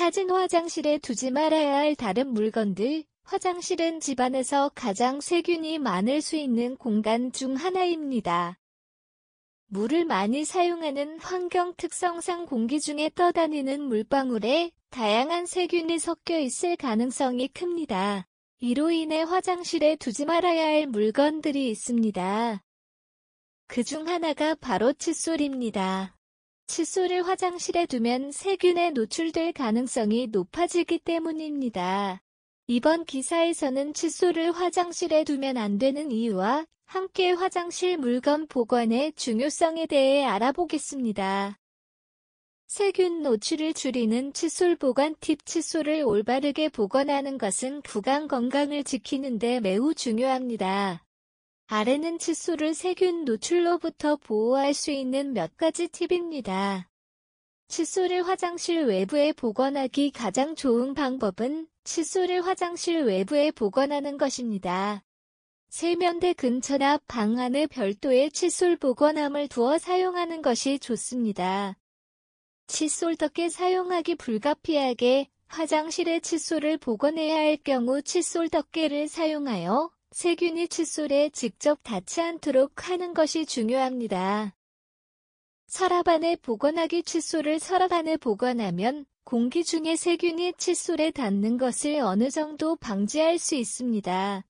사진 화장실에 두지 말아야 할 다른 물건들 화장실은 집안에서 가장 세균이 많을 수 있는 공간 중 하나입니다. 물을 많이 사용하는 환경 특성상 공기 중에 떠다니는 물방울에 다양한 세균이 섞여 있을 가능성이 큽니다. 이로 인해 화장실에 두지 말아야 할 물건들이 있습니다. 그 중 하나가 바로 칫솔입니다. 칫솔을 화장실에 두면 세균에 노출될 가능성이 높아지기 때문입니다. 이번 기사에서는 칫솔을 화장실에 두면 안 되는 이유와 함께 화장실 물건 보관의 중요성에 대해 알아보겠습니다. 세균 노출을 줄이는 칫솔 보관 팁 칫솔을 올바르게 보관하는 것은 구강 건강을 지키는데 매우 중요합니다. 아래는 칫솔을 세균 노출로부터 보호할 수 있는 몇 가지 팁입니다. 칫솔을 화장실 외부에 복원하기 가장 좋은 방법은 칫솔을 화장실 외부에 복원하는 것입니다. 세면대 근처나 방 안에 별도의 칫솔 복원함을 두어 사용하는 것이 좋습니다. 칫솔 덮개 사용하기 불가피하게 화장실에 칫솔을 복원해야할 경우 칫솔 덮개를 사용하여 세균이 칫솔에 직접 닿지 않도록 하는 것이 중요합니다. 서랍 안에 보관하기 칫솔을 서랍 안에 보관하면 공기 중에 세균이 칫솔에 닿는 것을 어느 정도 방지할 수 있습니다.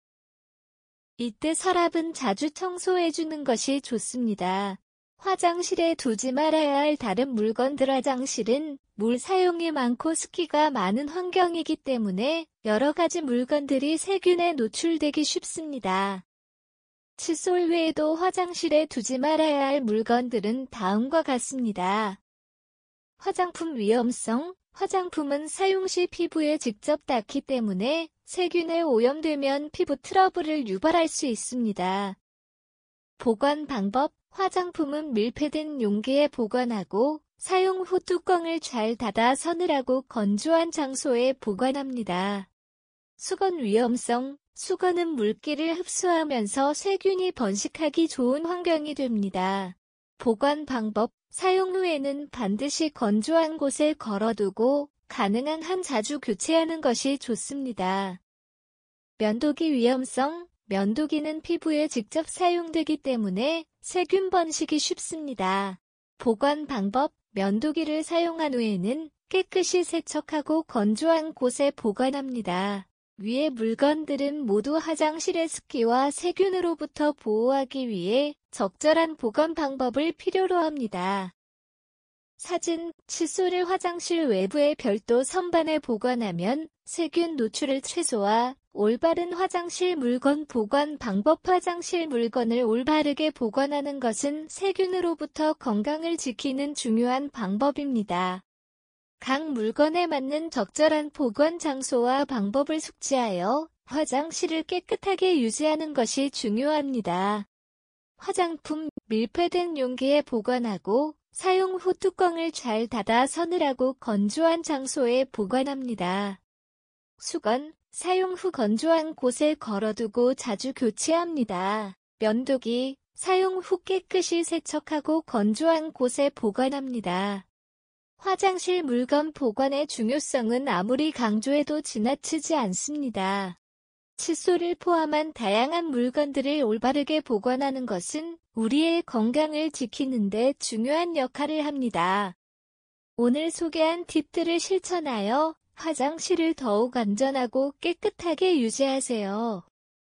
이때 서랍은 자주 청소해주는 것이 좋습니다. 화장실에 두지 말아야 할 다른 물건들 화장실은 물 사용이 많고 습기가 많은 환경이기 때문에 여러 가지 물건들이 세균에 노출되기 쉽습니다. 칫솔 외에도 화장실에 두지 말아야 할 물건들은 다음과 같습니다. 화장품 위험성 화장품은 사용 시 피부에 직접 닿기 때문에 세균에 오염되면 피부 트러블을 유발할 수 있습니다. 보관 방법 화장품은 밀폐된 용기에 보관하고 사용 후 뚜껑을 잘 닫아 서늘하고 건조한 장소에 보관합니다. 수건 위험성 수건은 물기를 흡수하면서 세균이 번식하기 좋은 환경이 됩니다. 보관 방법 사용 후에는 반드시 건조한 곳에 걸어두고 가능한 한 자주 교체하는 것이 좋습니다. 면도기 위험성 면도기는 피부에 직접 사용되기 때문에 세균 번식이 쉽습니다. 보관 방법 면도기를 사용한 후에는 깨끗이 세척하고 건조한 곳에 보관합니다. 위에 물건들은 모두 화장실의 습기와 세균으로부터 보호하기 위해 적절한 보관 방법을 필요로 합니다. 사진, 칫솔을 화장실 외부에 별도 선반에 보관하면 세균 노출을 최소화, 올바른 화장실 물건 보관 방법 화장실 물건을 올바르게 보관하는 것은 세균으로부터 건강을 지키는 중요한 방법입니다. 각 물건에 맞는 적절한 보관 장소와 방법을 숙지하여 화장실을 깨끗하게 유지하는 것이 중요합니다. 화장품, 밀폐된 용기에 보관하고 사용 후 뚜껑을 잘 닫아 서늘하고 건조한 장소에 보관합니다. 수건, 사용 후 건조한 곳에 걸어두고 자주 교체합니다. 면도기, 사용 후 깨끗이 세척하고 건조한 곳에 보관합니다. 화장실 물건 보관의 중요성은 아무리 강조해도 지나치지 않습니다. 칫솔을 포함한 다양한 물건들을 올바르게 보관하는 것은 우리의 건강을 지키는 데 중요한 역할을 합니다. 오늘 소개한 팁들을 실천하여 화장실을 더욱 안전하고 깨끗하게 유지하세요.